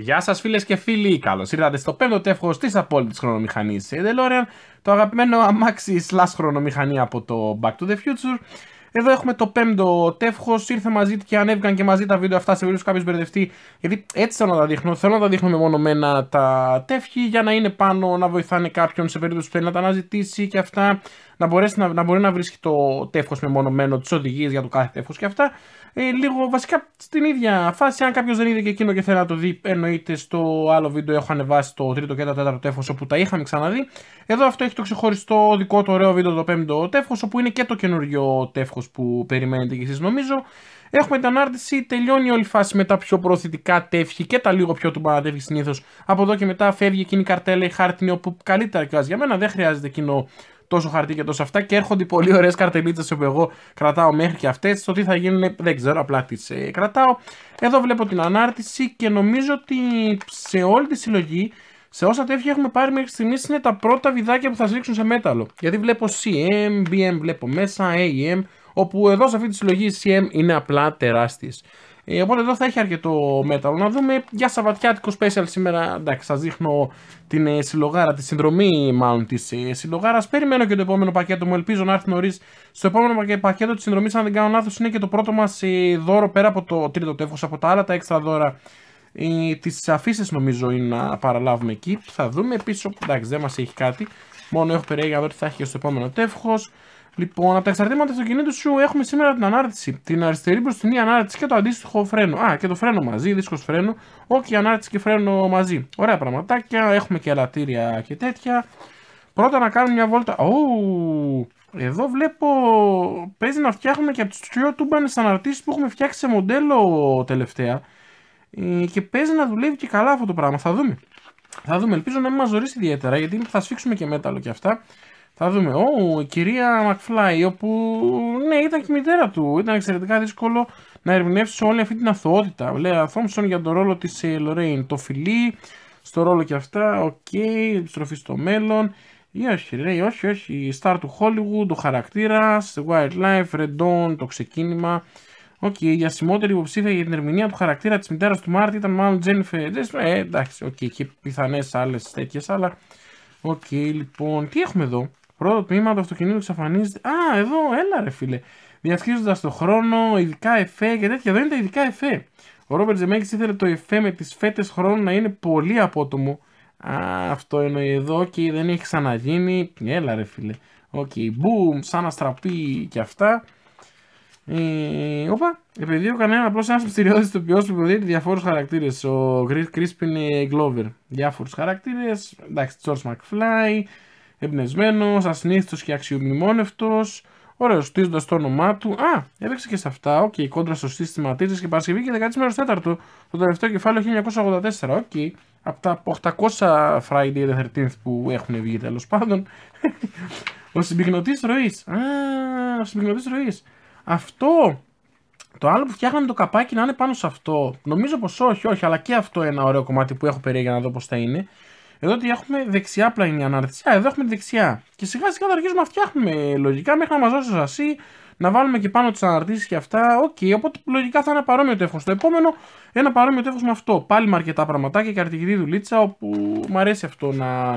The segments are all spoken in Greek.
Γεια σας, φίλες και φίλοι. Καλώς ήρθατε στο πέμπτο τεύχος της απόλυτης χρονομηχανή DeLorean, το αγαπημένο αμάξι slash χρονομηχανή από το Back to the Future. Εδώ έχουμε το πέμπτο τεύχος. Ήρθε μαζί και ανέβηκαν και μαζί τα βίντεο αυτά σε περίπτωση κάποιος μπερδευτεί. Γιατί έτσι θέλω να τα δείχνω. Θέλω να τα δείχνω μεμονωμένα τα τεύχη για να είναι πάνω, να βοηθάνε κάποιον σε περίπτωση που θέλει να τα αναζητήσει και αυτά. Να, μπορέσει, να, να μπορεί να βρίσκει το τεύχος μεμονωμένο, τις οδηγίες για το κάθε τεύχος και αυτά ε, λίγο βασικά στην ίδια φάση. Αν κάποιος δεν είδε και εκείνο και θέλει να το δει, εννοείται στο άλλο βίντεο έχω ανεβάσει το τρίτο και το τέταρτο ο όπου τα είχαμε ξαναδεί. Εδώ αυτό έχει το ξεχωριστό δικό το ωραίο βίντεο το 5ο όπου είναι και το καινούριο τέύχο που περιμένετε κι εσείς νομίζω. Έχουμε την ανάρτηση, τελειώνει όλη η φάση με τα πιο προωθητικά τεύχη και τα λίγο πιο του τεύχη συνήθως. Από εδώ και μετά φεύγει εκείνη η καρτέλα, η χάρτινη, όπου καλύτερα κιόλας για μένα δεν χρειάζεται εκείνο τόσο χαρτί και τόσο αυτά και έρχονται πολύ ωραίες καρτελίτσες που εγώ κρατάω μέχρι και αυτές. Το τι θα γίνουν δεν ξέρω, απλά τις ε, κρατάω. Εδώ βλέπω την ανάρτηση και νομίζω ότι σε όλη τη συλλογή, σε όσα τέτοια έχουμε πάρει μέχρι στιγμής, είναι τα πρώτα βιδάκια που θα σρίξουν σε μέταλλο. Γιατί βλέπω CM, BM βλέπω μέσα, AM, όπου εδώ σε αυτή τη συλλογή CM είναι απλά τεράστιες. Ε, οπότε εδώ θα έχει αρκετό metal. Να δούμε για Σαββατιάτικο special σήμερα. Εντάξει, σα δείχνω την ε, συλλογάρα, τη συνδρομή μάλλον της ε, συλλογάρας. Περιμένω και το επόμενο πακέτο μου. Ελπίζω να έρθει νωρίς. Στο επόμενο πακέτο της συνδρομής, αν δεν κάνω λάθος, είναι και το πρώτο μας ε, δώρο πέρα από το τρίτο τεύχος, από τα άλλα τα έξτρα δώρα. Ε, τις αφήσεις νομίζω είναι να παραλάβουμε εκεί. Θα δούμε πίσω. Εντάξει, δεν μας έχει κάτι. Μόνο έχω περιέργεια να δω τι θα έχει και στο επόμενο τεύχος. Λοιπόν, από τα εξαρτήματα του κινήτου σου έχουμε σήμερα την ανάρτηση, την αριστερή μπροστινή ανάρτηση και το αντίστοιχο φρένο. Α, και το φρένο μαζί, δίσκος φρένο. Όχι, ανάρτηση και φρένο μαζί. Ωραία πραγματάκια, έχουμε και ελαττήρια και τέτοια. Πρώτα να κάνουμε μια βόλτα. Ου, εδώ βλέπω παίζει να φτιάχνουμε και από τις πιο τούμπανες αναρτήσεις που έχουμε φτιάξει σε μοντέλο τελευταία ε, και παίζει να δουλεύει και καλά αυτό το πράγμα, θα δούμε. Θα δούμε, ελπίζω να μην μας ζωρίσει ιδιαίτερα γιατί θα σφίξουμε και μέταλλο και αυτά θα δούμε. Ω, η κυρία Μακφλάι, όπου ναι, ήταν και η μητέρα του. Ήταν εξαιρετικά δύσκολο να ερμηνεύσεις όλη αυτή την αθωότητα. Λέει Θόμσον για τον ρόλο της ε, Λορέιν. Το φιλί, στο ρόλο και αυτά. Οκ, okay, επιστροφή στο μέλλον. Ή όχι, λέει, όχι, όχι. Η star του Hollywood, ο χαρακτήρας, Wildlife, Life, Dawn, το ξεκίνημα. Οκ, okay, η διασημότερη υποψήφια για την ερμηνεία του χαρακτήρα της μητέρας του Μάρτι ήταν μάλλον Τζένιφερ. Ε, εντάξει, οκ, okay, και πιθανές άλλες τέτοιες, αλλά. Οκ, okay, λοιπόν, τι έχουμε εδώ. Πρώτο τμήμα του αυτοκινήτου εξαφανίζεται. Α, εδώ, έλα ρε φίλε. Διασχίζοντας το χρόνο, ειδικά εφέ και τέτοια. Δεν είναι τα ειδικά εφέ. Ο Ρόμπερτ Ζεμέκης ήθελε το εφέ με τις φέτες χρόνου να είναι πολύ απότομο. Α, αυτό εννοεί εδώ και δεν έχει ξαναγίνει. Έλα ρε φίλε. Οκ, okay, boom, σαν αστραπή και αυτά. Ε, όπα, επειδή ο κανένας απλώς ένας μυστηριώδης του ποιό που διαφόρους χαρακτήρες. Ο Κρίσπιν Γκλόβερ. Διάφορους χαρακτήρες. Εντάξει, Τσόρ Μακφλάι εμπνευσμένος, ασυνήθιστος και αξιομνημόνευτος. Ωραίος, στήζοντα το όνομά του. Α, έπαιξε και σε αυτά. Οκ, okay, κόντρα στο σύστημα τη και Παρασκευή και 10 μέρο 4 το τελευταίο κεφάλαιο 1984. Οκ, okay. από τα 800 Friday the 13th που έχουν βγει τέλος πάντων. Ο συμπυκνωτής ροής. Α, ο συμπυκνωτής ροής. Αυτό το άλλο που φτιάχναμε το καπάκι να είναι πάνω σε αυτό. Νομίζω πως όχι, όχι, αλλά και αυτό ένα ωραίο κομμάτι που έχω περίεργα να δω πώ θα είναι. Εδώ ότι έχουμε δεξιά ανάρτηση. αναρτησιά, εδώ έχουμε τη δεξιά. Και σιγά σιγά θα αρχίσουμε να φτιάχνουμε λογικά μέχρι να μας δώσεις σασί, να βάλουμε και πάνω τις αναρτήσεις και αυτά. Οκ, okay, οπότε λογικά θα είναι παρόμοιο τεύχος. Το επόμενο, ένα παρόμοιο τεύχος με αυτό. Πάλι με αρκετά πραγματάκια και αρτηγητή δουλίτσα, όπου μου αρέσει αυτό να,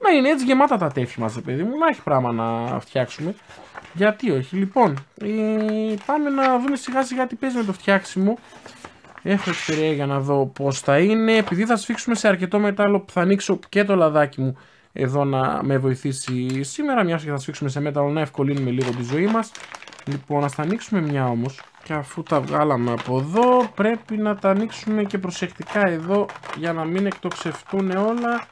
να είναι έτσι γεμάτα τα τέφη μας, παιδί μου, να έχει πράγμα να φτιάξουμε. Γιατί όχι, λοιπόν, ε, πάμε να δούμε σιγά σιγά τι παίζει με το φτιάξιμο. Έχω ευκαιρία για να δω πώς θα είναι. Επειδή θα σφίξουμε σε αρκετό μετάλλο που θα ανοίξω και το λαδάκι μου εδώ να με βοηθήσει σήμερα. Μιας και θα σφίξουμε σε μέταλλο να ευκολύνουμε λίγο τη ζωή μας. Λοιπόν, ας τα ανοίξουμε μια όμως. Και αφού τα βγάλαμε από εδώ πρέπει να τα ανοίξουμε και προσεκτικά εδώ για να μην εκτοξευτούν όλα.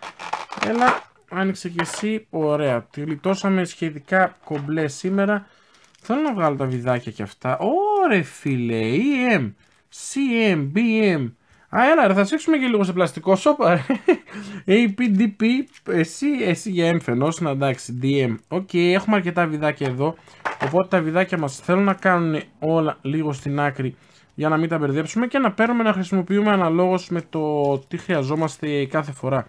Έλα, άνοιξε και εσύ. Ωραία. Τη λιτώσαμε σχετικά κομπλέ σήμερα. Θέλω να βγάλω τα βιδάκια και αυτά. Ωρε φίλε, EM. Ε CM, BM. Α, έλα, ρε, θα σέξουμε και λίγο σε πλαστικό σώπα, ρε. APDP, εσύ, εσύ για M να εντάξει, DM. Οκ, okay, έχουμε αρκετά βιδάκια εδώ. Οπότε τα βιδάκια μας θέλουν να κάνουν όλα λίγο στην άκρη για να μην τα μπερδέψουμε και να παίρνουμε να χρησιμοποιούμε αναλόγως με το τι χρειαζόμαστε κάθε φορά.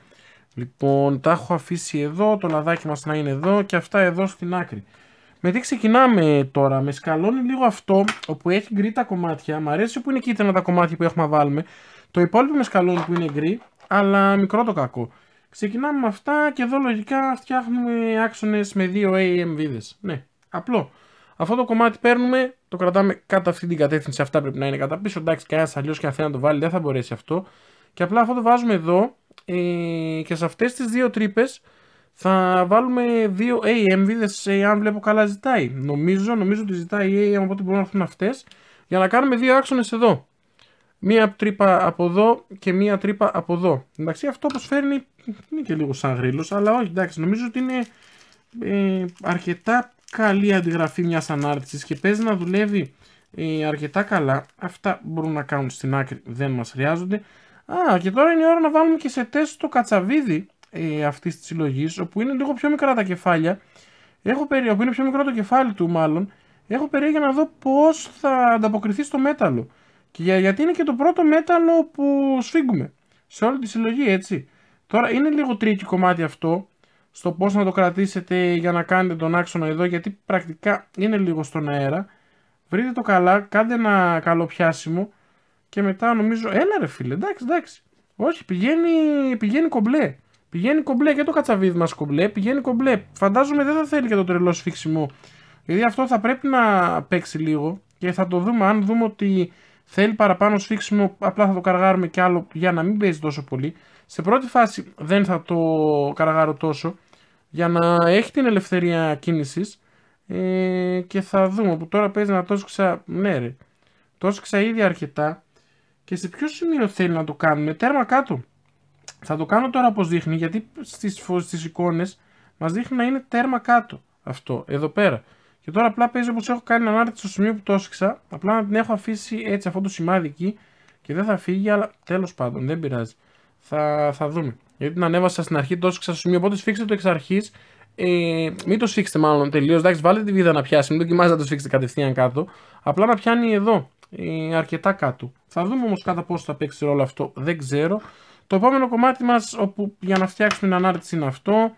Λοιπόν, τα έχω αφήσει εδώ, το λαδάκι μας να είναι εδώ και αυτά εδώ στην άκρη. Με ξεκινάμε τώρα, με σκαλώνει λίγο αυτό όπου έχει γκρι τα κομμάτια. Μ' αρέσει που είναι κίτρινα τα κομμάτια που έχουμε να βάλουμε. Το υπόλοιπο με σκαλώνει που είναι γκρι, αλλά μικρό το κακό. Ξεκινάμε με αυτά και εδώ λογικά φτιάχνουμε άξονες με δύο AM βίδες Ναι, απλό. Αυτό το κομμάτι παίρνουμε, το κρατάμε κάτω αυτή την κατεύθυνση. Αυτά πρέπει να είναι κατά πίσω. Εντάξει, κανένας αλλιώς και αν θέλει να το βάλει δεν θα μπορέσει αυτό. Και απλά αυτό το βάζουμε εδώ ε, και σε αυτές τις δύο τρύπες θα βάλουμε δύο A εμβίδες, ε, αν βλέπω καλά ζητάει. Νομίζω, νομίζω ότι ζητάει η AM. οπότε μπορούν να έρθουν αυτές, για να κάνουμε δύο άξονες εδώ. Μία τρύπα από εδώ και μία τρύπα από εδώ. Εντάξει, αυτό όπως φέρνει, είναι και λίγο σαν γρήλος, αλλά όχι, εντάξει, νομίζω ότι είναι ε, αρκετά καλή αντιγραφή μιας ανάρτησης και παίζει να δουλεύει ε, αρκετά καλά. Αυτά μπορούν να κάνουν στην άκρη, δεν μας χρειάζονται. Α, και τώρα είναι η ώρα να βάλουμε και σε τεστ το κατσαβίδι ε, αυτής της συλλογής, όπου είναι λίγο πιο μικρά τα κεφάλια, έχω περί, όπου είναι πιο μικρό το κεφάλι του μάλλον, έχω περίεργα να δω πώς θα ανταποκριθεί στο μέταλλο. Και γιατί είναι και το πρώτο μέταλλο που σφίγγουμε σε όλη τη συλλογή, έτσι. Τώρα είναι λίγο τρίκι κομμάτι αυτό στο πώς να το κρατήσετε για να κάνετε τον άξονα εδώ γιατί πρακτικά είναι λίγο στον αέρα βρείτε το καλά, κάντε ένα καλό πιάσιμο και μετά νομίζω, έλα ρε φίλε, εντάξει, εντάξει όχι, πηγαίνει, πηγαίνει κομπλέ Πηγαίνει κομπλέ και το κατσαβίδι μας κομπλέ. Πηγαίνει κομπλέ. Φαντάζομαι δεν θα θέλει και το τρελό σφίξιμο. Γιατί αυτό θα πρέπει να παίξει λίγο και θα το δούμε. Αν δούμε ότι θέλει παραπάνω σφίξιμο, απλά θα το καργάρουμε κι άλλο για να μην παίζει τόσο πολύ. Σε πρώτη φάση δεν θα το καραγάρω τόσο για να έχει την ελευθερία κίνησης. Ε, και θα δούμε που τώρα παίζει να τόσο ξα... Ναι ρε, τόσο ήδη αρκετά και σε ποιο σημείο θέλει να το κάνουμε, τέρμα κάτω. Θα το κάνω τώρα όπως δείχνει γιατί στις, στις εικόνες μας δείχνει να είναι τέρμα κάτω αυτό εδώ πέρα. Και τώρα απλά παίζει όπως έχω κάνει ανάρτηση στο σημείο που το έσυξα, απλά να την έχω αφήσει έτσι αυτό το σημάδι εκεί και δεν θα φύγει αλλά τέλος πάντων δεν πειράζει. Θα, θα δούμε. Γιατί την ανέβασα στην αρχή, το έσυξα στο σημείο, οπότε σφίξτε το εξ αρχής ε, μην το σφίξετε μάλλον τελείως. Εντάξει, βάλετε τη βίδα να πιάσει, μην δοκιμάζετε να το σφίξετε κατευθείαν κάτω. Απλά να πιάνει εδώ, ε, αρκετά κάτω. Θα δούμε όμως κατά πόσο θα παίξει ρόλο αυτό, δεν ξέρω. Το επόμενο κομμάτι μας, για να φτιάξουμε την ανάρτηση είναι αυτό.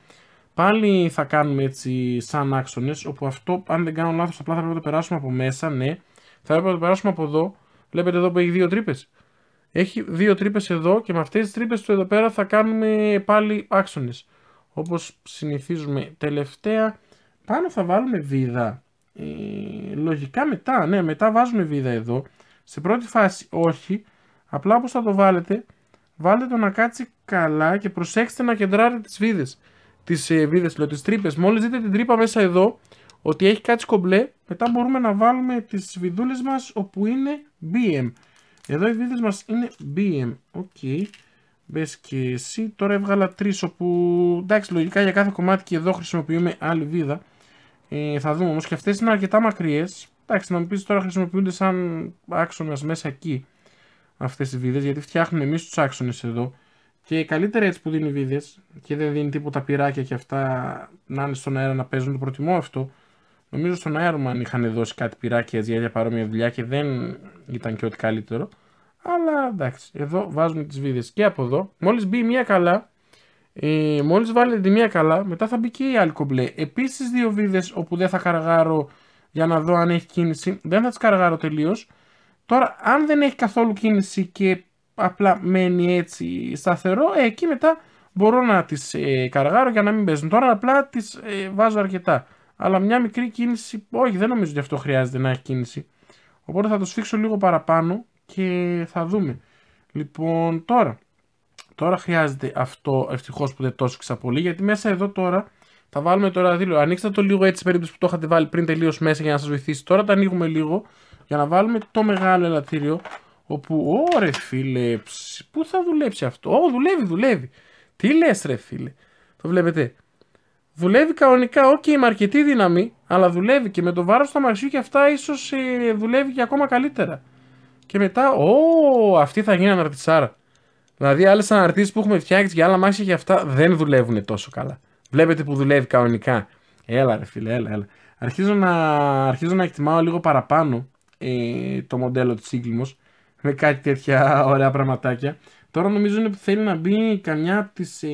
Πάλι θα κάνουμε έτσι σαν άξονες, όπου αυτό, αν δεν κάνω λάθος, απλά θα πρέπει να το περάσουμε από μέσα, ναι. Θα πρέπει να το περάσουμε από εδώ. Βλέπετε εδώ που έχει δύο τρύπες. Έχει δύο τρύπες εδώ και με αυτές τις τρύπες του εδώ πέρα θα κάνουμε πάλι άξονες. Όπως συνηθίζουμε τελευταία, πάνω θα βάλουμε βίδα. Ε, λογικά μετά, ναι, μετά βάζουμε βίδα εδώ. Σε πρώτη φάση όχι, απλά όπως θα το βάλετε, Βάλτε το να κάτσει καλά και προσέξτε να κεντράρετε τις βίδες. Τις ε, βίδες, λέω, τις τρύπες. Μόλις δείτε την τρύπα μέσα εδώ, ότι έχει κάτι κομπλέ μετά μπορούμε να βάλουμε τις βιδούλες μας όπου είναι BM. Εδώ οι βίδες μας είναι BM. Οκ. Okay. Μπες και εσύ. Τώρα έβγαλα τρεις όπου. εντάξει, λογικά για κάθε κομμάτι και εδώ χρησιμοποιούμε άλλη βίδα. Ε, θα δούμε όμως και αυτές είναι αρκετά μακριές. Εντάξει, να μου πεις τώρα χρησιμοποιούνται σαν άξονα μέσα εκεί αυτές οι βίδες, γιατί φτιάχνουμε εμείς τους άξονες εδώ. Και καλύτερα έτσι που δίνει βίδες και δεν δίνει τίποτα πυράκια και αυτά να είναι στον αέρα να παίζουν. Το προτιμώ αυτό. Νομίζω στον αέρα αν είχαν δώσει κάτι πυράκια έτσι για παρόμοια δουλειά και δεν ήταν και ό,τι καλύτερο. Αλλά εντάξει, εδώ βάζουμε τις βίδες. Και από εδώ, μόλις μπει μία καλά, ε, μόλις βάλετε τη μία καλά, μετά θα μπει και η άλλη κομπλέ. Επίσης, δύο βίδες όπου δεν θα καργάρω για να δω αν έχει κίνηση. Δεν θα τις καργάρω τελείως. Τώρα, αν δεν έχει καθόλου κίνηση και απλά μένει έτσι σταθερό, ε, εκεί μετά μπορώ να τις ε, καργάρω για να μην παίζουν. Τώρα απλά τις ε, βάζω αρκετά. Αλλά μια μικρή κίνηση, όχι δεν νομίζω ότι αυτό χρειάζεται να έχει κίνηση. Οπότε θα το σφίξω λίγο παραπάνω και θα δούμε. Λοιπόν τώρα, τώρα χρειάζεται αυτό ευτυχώς που δεν το σφίξα πολύ γιατί μέσα εδώ τώρα θα βάλουμε τώρα δίλο. Ανοίξτε το λίγο έτσι περίπτωση που το είχατε βάλει πριν τελείως μέσα για να σας βοηθήσει. Τώρα το ανοίγουμε λίγο για να βάλουμε το μεγάλο ελαττήριο όπου ωρε φίλε πού θα δουλέψει αυτό, Ω, δουλεύει δουλεύει τι λες ρε φίλε το βλέπετε δουλεύει κανονικά οκ okay, με αρκετή δύναμη αλλά δουλεύει και με το βάρος του αμαξιού και αυτά ίσως ε, δουλεύει και ακόμα καλύτερα και μετά ω αυτή θα γίνει αναρτησάρα δηλαδή άλλες αναρτήσεις που έχουμε φτιάξει για άλλα μάξια και αυτά δεν δουλεύουν τόσο καλά βλέπετε που δουλεύει κανονικά έλα ρε φίλε έλα έλα Αρχίζω να, αρχίζω να εκτιμάω λίγο παραπάνω ε, το μοντέλο της Siglimos με κάτι τέτοια ωραία πραγματάκια. Τώρα νομίζω ότι θέλει να μπει καμιά από τις ε,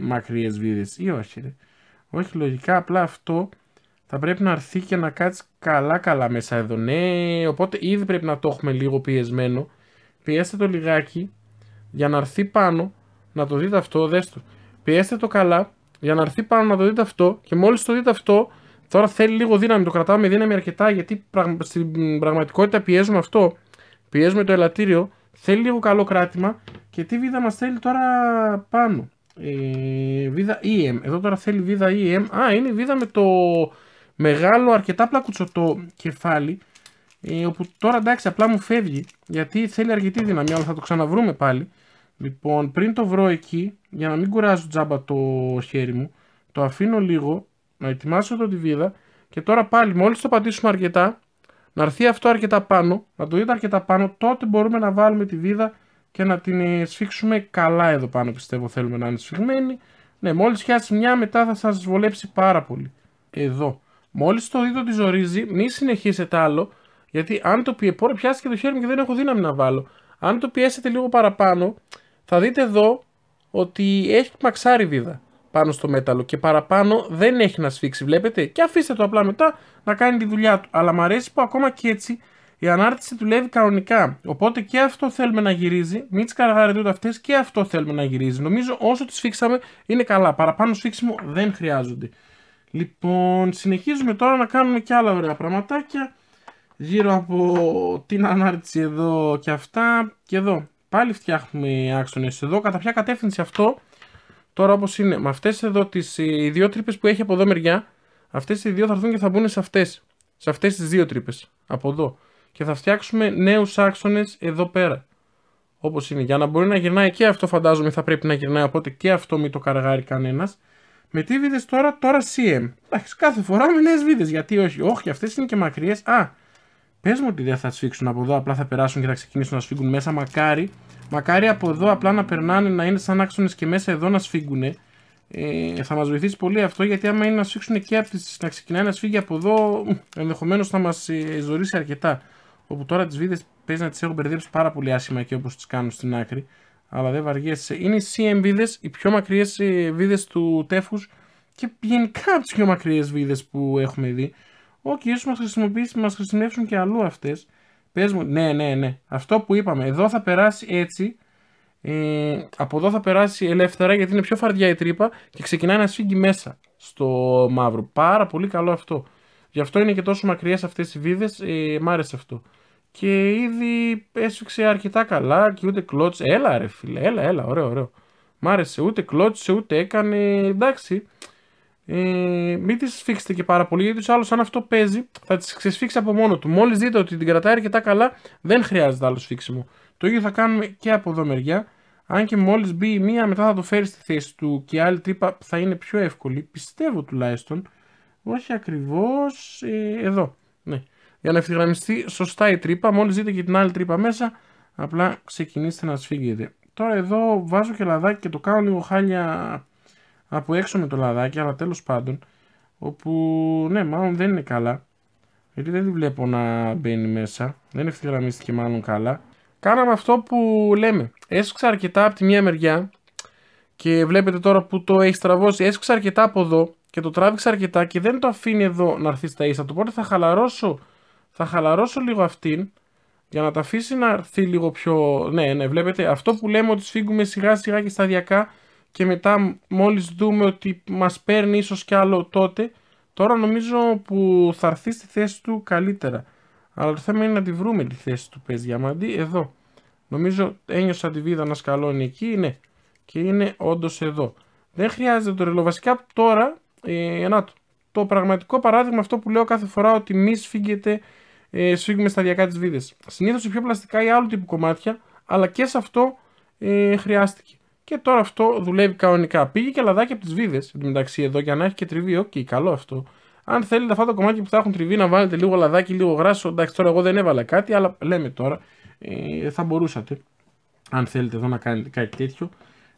μακριές βίδες ή όχι ρε. Όχι λογικά απλά αυτό θα πρέπει να έρθει και να κάτσει καλά καλά μέσα εδώ. Ναι, οπότε ήδη πρέπει να το έχουμε λίγο πιεσμένο. Πιέστε το λιγάκι για να έρθει πάνω να το δείτε αυτό, δες το. Πιέστε το καλά για να έρθει πάνω να το δείτε αυτό και μόλις το δείτε αυτό Τώρα θέλει λίγο δύναμη, το κρατάμε δύναμη αρκετά γιατί στην πραγματικότητα πιέζουμε αυτό. Πιέζουμε το ελαττήριο, θέλει λίγο καλό κράτημα και τι βίδα μας θέλει τώρα πάνω. Ε, βίδα EM, εδώ τώρα θέλει βίδα EM, α είναι βίδα με το μεγάλο αρκετά πλακουτσωτό κεφάλι ε, όπου τώρα εντάξει απλά μου φεύγει γιατί θέλει αρκετή δύναμη αλλά θα το ξαναβρούμε πάλι. Λοιπόν πριν το βρω εκεί για να μην κουράζω τζάμπα το χέρι μου το αφήνω λίγο να ετοιμάσω τη βίδα και τώρα πάλι μόλις το πατήσουμε αρκετά, να έρθει αυτό αρκετά πάνω, να το δείτε αρκετά πάνω, τότε μπορούμε να βάλουμε τη βίδα και να την σφίξουμε καλά εδώ πάνω πιστεύω θέλουμε να είναι σφιγμένη. Ναι, μόλις χιάσει μια μετά θα σας βολέψει πάρα πολύ. Εδώ. Μόλις το δείτε ότι ζορίζει, μη συνεχίσετε άλλο, γιατί αν το πιεπόρε και το χέρι μου και δεν έχω δύναμη να βάλω. Αν το πιέσετε λίγο παραπάνω, θα δείτε εδώ ότι έχει μαξάρει βίδα πάνω στο μέταλλο και παραπάνω δεν έχει να σφίξει βλέπετε και αφήστε το απλά μετά να κάνει τη δουλειά του αλλά μου αρέσει που ακόμα και έτσι η ανάρτηση δουλεύει κανονικά οπότε και αυτό θέλουμε να γυρίζει μην τις καραγάρετε ούτε αυτές και αυτό θέλουμε να γυρίζει νομίζω όσο τις σφίξαμε είναι καλά παραπάνω σφίξιμο δεν χρειάζονται λοιπόν συνεχίζουμε τώρα να κάνουμε και άλλα ωραία πραγματάκια γύρω από την ανάρτηση εδώ και αυτά και εδώ πάλι φτιάχνουμε άξονες εδώ κατά ποια κατεύθυνση αυτό Τώρα όπως είναι, με αυτές εδώ τις ε, δύο τρύπες που έχει από εδώ μεριά, αυτές οι δύο θα έρθουν και θα μπουν σε αυτές. Σε αυτές τις δύο τρύπες. Από εδώ. Και θα φτιάξουμε νέους άξονες εδώ πέρα. Όπως είναι. Για να μπορεί να γυρνάει και αυτό, φαντάζομαι θα πρέπει να γυρνάει. Οπότε και αυτό μην το καργάρει κανένας. Με τι βίδες τώρα, τώρα CM. κάθε φορά με νέες βίδες. Γιατί όχι, όχι, αυτές είναι και μακριές. Α, Πες μου ότι δεν θα σφίξουν από εδώ, απλά θα περάσουν και θα ξεκινήσουν να σφίγγουν μέσα. Μακάρι, μακάρι από εδώ απλά να περνάνε, να είναι σαν άξονες και μέσα εδώ να σφίγγουν. Ε, θα μας βοηθήσει πολύ αυτό γιατί άμα είναι να σφίξουν και από τις, να ξεκινάει να σφίγγει από εδώ, ενδεχομένως θα μας ε, αρκετά. Όπου τώρα τις βίδες παίζει να τις έχω μπερδέψει πάρα πολύ άσχημα και όπως τις κάνουν στην άκρη. Αλλά δεν βαριέσαι. Είναι οι CM βίδες, οι πιο μακριές ε, βίδες του τέφου και γενικά από τις πιο μακριές βίδες που έχουμε δει. Όχι, ίσω μα χρησιμεύσουν και αλλού αυτές. Πες μου, ναι, ναι, ναι. Αυτό που είπαμε, εδώ θα περάσει έτσι. Ε, από εδώ θα περάσει ελεύθερα γιατί είναι πιο φαρδιά η τρύπα και ξεκινάει να σφίγγει μέσα στο μαύρο. Πάρα πολύ καλό αυτό. Γι' αυτό είναι και τόσο μακριές αυτές οι βίδες. Ε, μ' άρεσε αυτό. Και ήδη έσφιξε αρκετά καλά και ούτε κλώτσε. Έλα, ρε φίλε, έλα, έλα, ωραίο, ωραίο. Μ' άρεσε, ούτε κλώτσε, ούτε έκανε. Εντάξει ε, μην τη σφίξετε και πάρα πολύ, γιατί ο άλλο, αν αυτό παίζει, θα τη ξεσφίξει από μόνο του. Μόλις δείτε ότι την κρατάει αρκετά καλά, δεν χρειάζεται άλλο σφίξιμο. Το ίδιο θα κάνουμε και από εδώ μεριά. Αν και μόλις μπει η μία, μετά θα το φέρει στη θέση του και η άλλη τρύπα θα είναι πιο εύκολη. Πιστεύω τουλάχιστον. Όχι ακριβώς ε, εδώ. Ναι. Για να ευθυγραμμιστεί σωστά η τρύπα, μόλις δείτε και την άλλη τρύπα μέσα, απλά ξεκινήστε να σφίγγετε. Τώρα εδώ βάζω και λαδάκι και το κάνω λίγο χάλια από έξω με το λαδάκι, αλλά τέλος πάντων, όπου ναι, μάλλον δεν είναι καλά, γιατί δεν τη βλέπω να μπαίνει μέσα, δεν ευθυγραμμίστηκε μάλλον καλά. Κάναμε αυτό που λέμε, έσωξα αρκετά από τη μία μεριά και βλέπετε τώρα που το έχει στραβώσει, έσωξα αρκετά από εδώ και το τράβηξα αρκετά και δεν το αφήνει εδώ να έρθει στα ίσα του, οπότε θα χαλαρώσω, θα χαλαρώσω λίγο αυτήν, για να τα αφήσει να έρθει λίγο πιο... Ναι, ναι, βλέπετε, αυτό που λέμε ότι σφίγγουμε σιγά σιγά και σταδιακά και μετά μόλις δούμε ότι μας παίρνει ίσως κι άλλο τότε, τώρα νομίζω που θα έρθει στη θέση του καλύτερα. Αλλά το θέμα είναι να τη βρούμε τη θέση του πες διαμαντή εδώ. Νομίζω ένιωσα τη βίδα να σκαλώνει εκεί, ναι. Και είναι όντως εδώ. Δεν χρειάζεται το ρελό. Βασικά τώρα, ε, το. Το πραγματικό παράδειγμα αυτό που λέω κάθε φορά ότι μη σφίγγεται, ε, σφίγγουμε σταδιακά τις βίδες. Συνήθως σε πιο πλαστικά ή άλλου τύπου κομμάτια, αλλά και σε αυτό ε, χρειάστηκε. Και τώρα αυτό δουλεύει κανονικά. Πήγε και λαδάκι από τις βίδες μεταξύ εδώ για να έχει και τριβή. Οκ, okay, καλό αυτό. Αν θέλετε αυτά τα κομμάτια που θα έχουν τριβή να βάλετε λίγο λαδάκι, λίγο γράσο. Εντάξει, τώρα εγώ δεν έβαλα κάτι, αλλά λέμε τώρα. Ε, θα μπορούσατε. Αν θέλετε εδώ να κάνετε κάτι τέτοιο.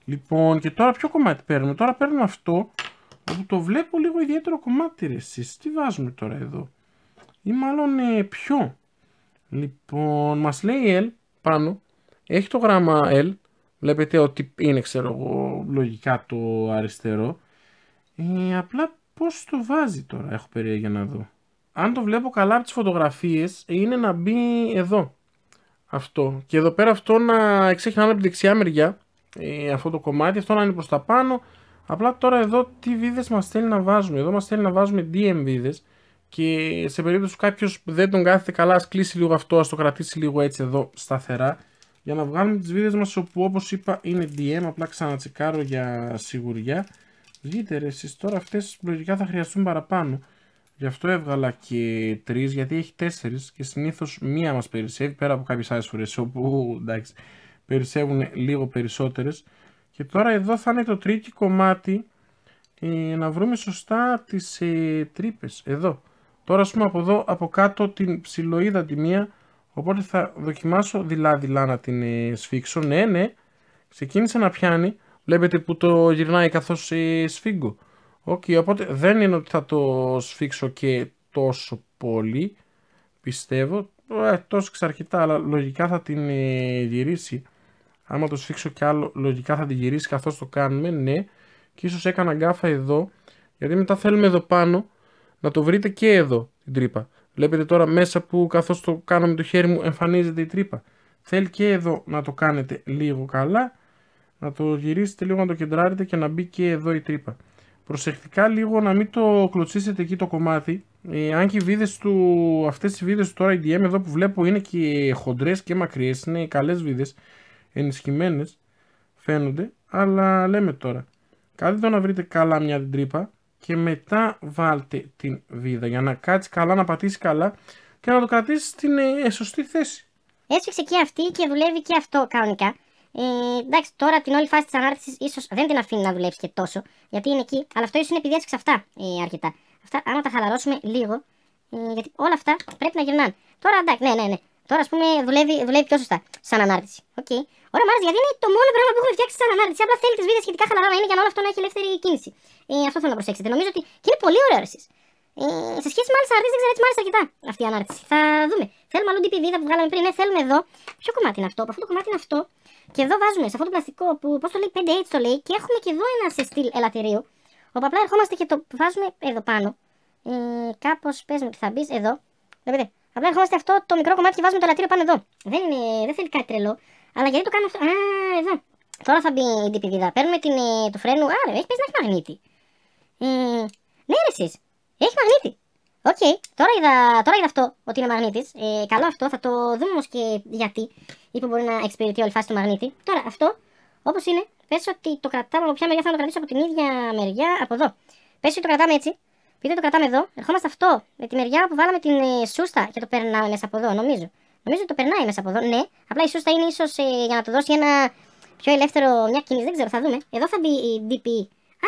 Λοιπόν, και τώρα ποιο κομμάτι παίρνουμε. Τώρα παίρνουμε αυτό που το βλέπω λίγο ιδιαίτερο κομμάτι ρε Τι βάζουμε τώρα εδώ. Ή μάλλον ε, ποιο. Λοιπόν, μας λέει L πάνω. Έχει το γράμμα L. Βλέπετε ότι είναι ξέρω εγώ λογικά το αριστερό. Ε, απλά πώς το βάζει τώρα έχω περιέργεια να δω. Αν το βλέπω καλά από τις φωτογραφίες είναι να μπει εδώ. Αυτό. Και εδώ πέρα αυτό να εξέχει να την δεξιά μεριά. Ε, αυτό το κομμάτι. Αυτό να είναι προς τα πάνω. Απλά τώρα εδώ τι βίδες μας θέλει να βάζουμε. Εδώ μας θέλει να βάζουμε DM βίδες. Και σε περίπτωση κάποιος δεν τον κάθεται καλά, ας κλείσει λίγο αυτό, ας το κρατήσει λίγο έτσι εδώ σταθερά για να βγάλουμε τις βίδες μας όπου όπως είπα είναι DM απλά ξανατσεκάρω για σιγουριά βγείτε ρε εσείς τώρα αυτές λογικά θα χρειαστούν παραπάνω γι' αυτό έβγαλα και τρεις γιατί έχει τέσσερις και συνήθως μία μας περισσεύει πέρα από κάποιες άλλες φορές όπου εντάξει περισσεύουν λίγο περισσότερες και τώρα εδώ θα είναι το τρίτο κομμάτι ε, να βρούμε σωστά τις ε, εδώ τώρα ας πούμε από εδώ από κάτω την ψηλοίδα τη μία Οπότε θα δοκιμάσω δειλά-δειλά να την ε, σφίξω. Ναι, ναι. Ξεκίνησε να πιάνει. Βλέπετε που το γυρνάει καθώς ε, σφίγγω. Okay, οπότε δεν είναι ότι θα το σφίξω και τόσο πολύ. Πιστεύω. Ε, τόσο ξαρχικά, αλλά λογικά θα την ε, γυρίσει. Άμα το σφίξω κι άλλο, λογικά θα την γυρίσει καθώς το κάνουμε. Ναι. Και ίσως έκανα γκάφα εδώ. Γιατί μετά θέλουμε εδώ πάνω να το βρείτε και εδώ την τρύπα. Βλέπετε τώρα μέσα που καθώς το κάνω με το χέρι μου εμφανίζεται η τρύπα. Θέλει και εδώ να το κάνετε λίγο καλά, να το γυρίσετε λίγο να το κεντράρετε και να μπει και εδώ η τρύπα. Προσεκτικά λίγο να μην το κλωτσίσετε εκεί το κομμάτι. Ε, αν και οι βίδες του, αυτές οι βίδες του τώρα IDM εδώ που βλέπω είναι και χοντρές και μακριές, είναι καλές βίδες, ενισχυμένες φαίνονται, αλλά λέμε τώρα. Κάντε το να βρείτε καλά μια τρύπα και μετά βάλτε την βίδα για να κάτσει καλά, να πατήσει καλά και να το κρατήσεις στην ε, ε, σωστή θέση. Έσφιξε και αυτή και δουλεύει και αυτό κανονικά. Ε, εντάξει, τώρα την όλη φάση της ανάρτησης ίσως δεν την αφήνει να δουλέψει και τόσο, γιατί είναι εκεί, αλλά αυτό ίσως είναι επειδή έσφιξε αυτά ε, αρκετά. Αυτά, άμα τα χαλαρώσουμε λίγο, ε, γιατί όλα αυτά πρέπει να γυρνάνε. Τώρα εντάξει, ναι, ναι, ναι. Τώρα, ας πούμε, δουλεύει, δουλεύει πιο σωστά σαν ανάρτηση. Okay. Ωραία, μάλιστα, γιατί είναι το μόνο πράγμα που έχουμε φτιάξει σαν ανάρτηση. Απλά θέλει τις βίδες σχετικά χαλαρά να είναι για να όλο αυτό να έχει ελεύθερη κίνηση. Ε, αυτό θέλω να προσέξετε. Νομίζω ότι και είναι πολύ ωραία εσείς. Ε, σε σχέση με άλλε αναρτήσει, δεν ξέρω έτσι μάλιστα αρκετά αυτή η ανάρτηση. Θα δούμε. Θέλουμε αλλού την πηδίδα που βγάλαμε πριν. Ναι, θέλουμε εδώ. Ποιο κομμάτι είναι αυτό, από αυτό το κομμάτι είναι αυτό. Και εδώ βάζουμε σε αυτό το πλαστικό που, πώς το λέει, 5H το λέει. Και έχουμε και εδώ ένα σε στυλ ελατηρίου. Όπου απλά ερχόμαστε και το βάζουμε εδώ πάνω. Ε, Κάπως παίζουμε τι θα μπεις εδώ. Βλέπετε, Απλά ερχόμαστε αυτό το μικρό κομμάτι και βάζουμε το λατήριο πάνω εδώ. Δεν, είναι, δεν θέλει κάτι τρελό. Αλλά γιατί το κάνουμε αυτό. Α, εδώ. Τώρα θα μπει η ντυπηδίδα. Παίρνουμε την, ε, το φρένο. Α, ρε, έχει πει να έχει μαγνήτη. Ε, ναι, ρε, εσείς. Έχει μαγνήτη. Οκ, τώρα, είδα, τώρα είδα αυτό ότι είναι μαγνήτης. Ε, καλό αυτό, θα το δούμε όμως και γιατί. Ή που μπορεί να εξυπηρετεί όλη φάση το μαγνήτη. Τώρα αυτό, όπως είναι, πες ότι το κρατάμε από ποια μεριά θα το κρατήσω από την ίδια μεριά από εδώ. Πες ότι το κρατάμε έτσι, Πείτε το κρατάμε εδώ, ερχόμαστε αυτό με τη μεριά που βάλαμε την ε, σούστα και το περνάμε μέσα από εδώ, νομίζω. Νομίζω ότι το περνάει μέσα από εδώ, ναι. Απλά η σούστα είναι ίσως ε, για να το δώσει ένα πιο ελεύθερο μια κίνηση, δεν ξέρω, θα δούμε. Εδώ θα μπει η DP.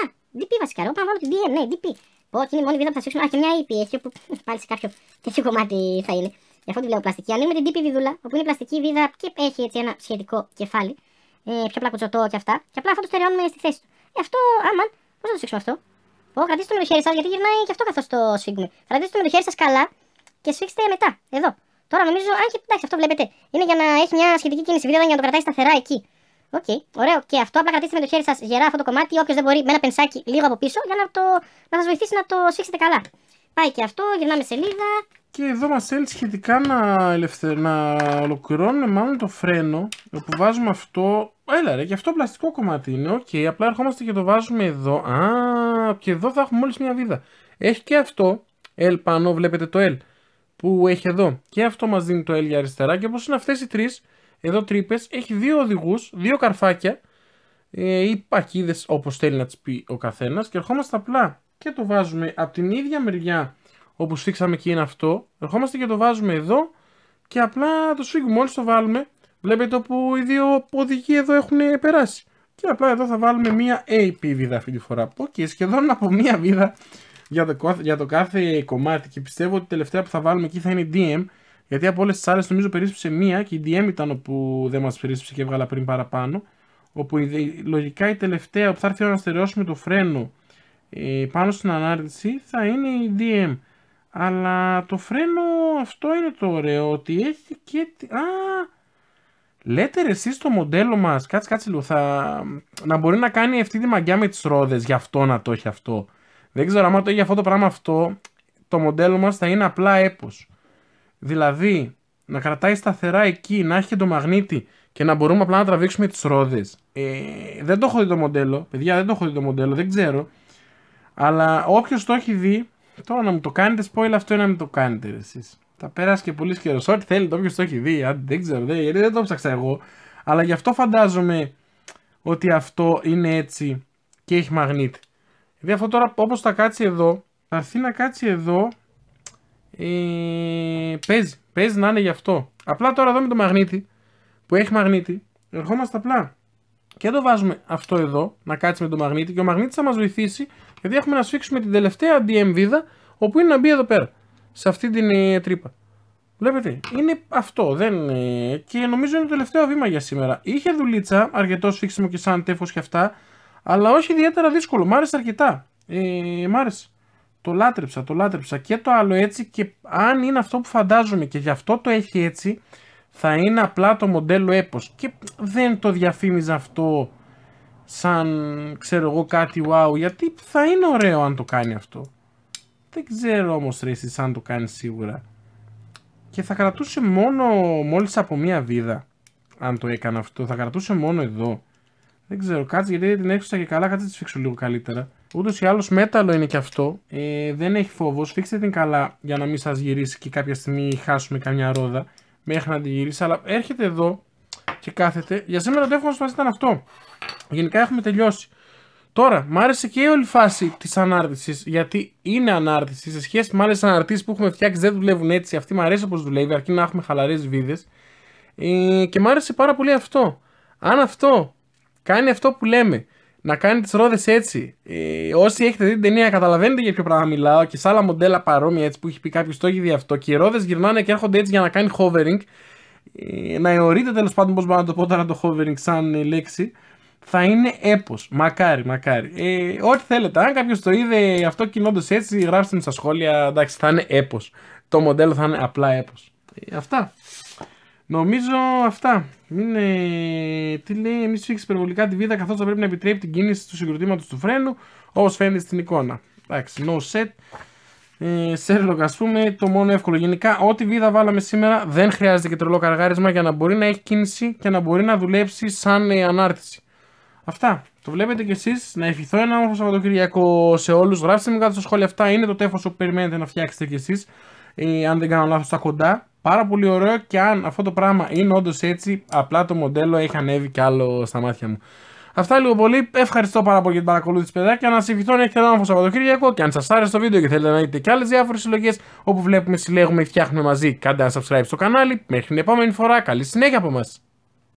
Α, DP βασικά, εγώ πάω να βάλω την DM, ναι, DP. Πω, και είναι η μόνη βίδα που θα σήξουμε. Α, και μια EP έχει, που πάλι σε κάποιο τέτοιο κομμάτι θα είναι. Γι' αυτό τη βλέπω πλαστική. Ανοίγουμε την DP βιδούλα, όπου είναι πλαστική βίδα και έχει έτσι ένα σχετικό κεφάλι. Ε, πιο πλακουτσωτό και αυτά. Και απλά αυτό το στερεώνουμε στη θέση του. Ε, αυτό, άμαν, πώς θα το σήξουμε αυτό. Ω, κρατήστε το με το χέρι σας, γιατί γυρνάει και αυτό καθώς το σφίγγουμε. Κρατήστε με το χέρι σας καλά και σφίξτε μετά. Εδώ. Τώρα νομίζω, αν και εντάξει, αυτό βλέπετε. Είναι για να έχει μια σχετική κίνηση βίντεο, για να το κρατάει σταθερά εκεί. Οκ, okay, ωραίο. Και αυτό απλά κρατήστε με το χέρι σας γερά αυτό το κομμάτι. Όποιος δεν μπορεί, με ένα πενσάκι λίγο από πίσω για να, το, να σας βοηθήσει να το σφίξετε καλά. Πάει και αυτό, γυρνάμε σελίδα. Και εδώ μας θέλει σχετικά να, ελευθε... να ολοκληρώνουμε μάλλον το φρένο που βάζουμε αυτό. Έλα ρε, και αυτό πλαστικό κομμάτι είναι. Οκ, okay, απλά ερχόμαστε και το βάζουμε εδώ. Α, και εδώ θα έχουμε μόλις μια βίδα. Έχει και αυτό, L πάνω, βλέπετε το L που έχει εδώ. Και αυτό μας δίνει το L για αριστερά και όπως είναι αυτές οι τρεις, εδώ τρύπες έχει δύο οδηγούς, δύο καρφάκια ε, ή πακίδες όπως θέλει να τις πει ο καθένας και ερχόμαστε απλά και το βάζουμε από την ίδια μεριά όπου σφίξαμε και είναι αυτό, ερχόμαστε και το βάζουμε εδώ και απλά το σφίγγουμε, μόλις το βάλουμε, βλέπετε όπου οι δύο οδηγοί εδώ έχουν περάσει. Και απλά εδώ θα βάλουμε μία AP βίδα αυτή τη φορά. Οκ, okay, σχεδόν από μία βίδα για το, για το κάθε κομμάτι. Και πιστεύω ότι η τελευταία που θα βάλουμε εκεί θα είναι DM. Γιατί από όλες τις άλλες νομίζω περίσσεψε μία και η DM ήταν όπου δεν μας περίσσεψε και έβγαλα πριν παραπάνω. Όπου λογικά η τελευταία που θα έρθει να στερεώσουμε το φρένο ε, πάνω στην ανάρτηση θα είναι η DM. Αλλά το φρένο αυτό είναι το ωραίο ότι έχει και. Α, Λέτε ρε εσείς το μοντέλο μας, κάτσε κάτσε λίγο, θα... να μπορεί να κάνει αυτή τη μαγιά με τις ρόδες, γι' αυτό να το έχει αυτό. Δεν ξέρω αν το έχει αυτό το πράγμα αυτό, το μοντέλο μας θα είναι απλά έπος. Δηλαδή, να κρατάει σταθερά εκεί, να έχει και το μαγνήτη και να μπορούμε απλά να τραβήξουμε τις ρόδες. Ε, δεν το έχω δει το μοντέλο, παιδιά δεν το έχω δει το μοντέλο, δεν ξέρω. Αλλά όποιος το έχει δει, τώρα να μου το κάνετε spoil αυτό ή να μην το κάνετε εσείς. Τα πέρασε και πολύ καιρό. Ό,τι θέλει, το όποιος το έχει δει. δεν ξέρω, δε, γιατί δεν το ψάξα εγώ. Αλλά γι' αυτό φαντάζομαι ότι αυτό είναι έτσι και έχει μαγνήτη. Δηλαδή αυτό τώρα όπως θα κάτσει εδώ, θα έρθει να κάτσει εδώ, ε, παίζει, παίζει να είναι γι' αυτό. Απλά τώρα εδώ με το μαγνήτη, που έχει μαγνήτη, ερχόμαστε απλά. Και εδώ βάζουμε αυτό εδώ, να κάτσει με το μαγνήτη και ο μαγνήτης θα μας βοηθήσει, γιατί έχουμε να σφίξουμε την τελευταία DM βίδα, όπου είναι να μπει εδώ πέρα σε αυτή την ε, τρύπα. Βλέπετε, είναι αυτό. Δεν, και νομίζω είναι το τελευταίο βήμα για σήμερα. Είχε δουλίτσα, αρκετός σφίξιμο και σαν τέφος και αυτά, αλλά όχι ιδιαίτερα δύσκολο. Μ' άρεσε αρκετά. Ε, μ' άρεσε. Το λάτρεψα, το λάτρεψα και το άλλο έτσι και αν είναι αυτό που φαντάζομαι και γι' αυτό το έχει έτσι θα είναι απλά το μοντέλο έπος. και δεν το διαφήμιζα αυτό σαν ξέρω εγώ κάτι wow γιατί θα είναι ωραίο αν το κάνει αυτό. Δεν ξέρω όμως ρε εσύ αν το κάνεις σίγουρα. Και θα κρατούσε μόνο μόλις από μία βίδα. Αν το έκανα αυτό, θα κρατούσε μόνο εδώ. Δεν ξέρω, κάτσε γιατί δεν την έξωσα και καλά, κάτσε τη σφίξω λίγο καλύτερα. Ούτως ή άλλως μέταλλο είναι και αυτό. Ε, δεν έχει φόβος. Φίξτε την καλά για να μην σας γυρίσει και κάποια στιγμή χάσουμε καμιά ρόδα. Μέχρι να την γυρίσει. Αλλά έρχεται εδώ και κάθεται. Για σήμερα το εύχομαι σα ήταν αυτό. Γενικά έχουμε τελειώσει. Τώρα, μου άρεσε και η όλη φάση της ανάρτησης, γιατί είναι ανάρτηση σε σχέση με άλλες αναρτήσεις που έχουμε φτιάξει, δεν δουλεύουν έτσι. Αυτή μου αρέσει όπως δουλεύει, αρκεί να έχουμε χαλαρές βίδες. Ε, και μου άρεσε πάρα πολύ αυτό. Αν αυτό κάνει αυτό που λέμε, να κάνει τις ρόδες έτσι. Ε, όσοι έχετε δει την ταινία, καταλαβαίνετε για ποιο πράγμα μιλάω και σε άλλα μοντέλα παρόμοια έτσι που έχει πει κάποιος το έχει δει αυτό. Και οι ρόδες γυρνάνε και έρχονται έτσι για να κάνει hovering. Ε, να εωρείται τέλος πάντων, πώς μπορώ να το πω τώρα το hovering σαν ε, λέξη θα είναι έπος. Μακάρι, μακάρι. Ε, ό,τι θέλετε. Αν κάποιος το είδε αυτό κινώντας έτσι, γράψτε μου στα σχόλια. Εντάξει, θα είναι έπος. Το μοντέλο θα είναι απλά έπος. Ε, αυτά. Νομίζω αυτά. Μην, τι λέει, εμείς φύγει υπερβολικά τη βίδα καθώς θα πρέπει να επιτρέπει την κίνηση του συγκροτήματος του φρένου όπως φαίνεται στην εικόνα. Εντάξει, no set. Ε, Σέρλοκ, ας πούμε, το μόνο εύκολο. Γενικά, ό,τι βίδα βάλαμε σήμερα δεν χρειάζεται και τρελό καργάρισμα για να μπορεί να έχει κίνηση και να μπορεί να δουλέψει σαν ε, ανάρτηση. Αυτά. Το βλέπετε κι εσείς. Να ευχηθώ ένα όμορφο Σαββατοκύριακο σε όλους. Γράψτε μου κάτω στα σχόλια αυτά. Είναι το τέφος που περιμένετε να φτιάξετε κι εσείς. Ε, αν δεν κάνω λάθος, τα κοντά. Πάρα πολύ ωραίο και αν αυτό το πράγμα είναι όντως έτσι, απλά το μοντέλο έχει ανέβει κι άλλο στα μάτια μου. Αυτά λίγο πολύ. Ευχαριστώ πάρα πολύ για την παρακολούθηση, παιδάκια. Να σας ευχηθώ να έχετε ένα όμορφο Σαββατοκύριακο. Και αν σας άρεσε το βίντεο και θέλετε να δείτε κι άλλες διάφορες συλλογές όπου βλέπουμε, συλλέγουμε φτιάχνουμε μαζί, κάντε ένα subscribe στο κανάλι. Μέχρι την επόμενη φορά, καλή συνέχεια από μας.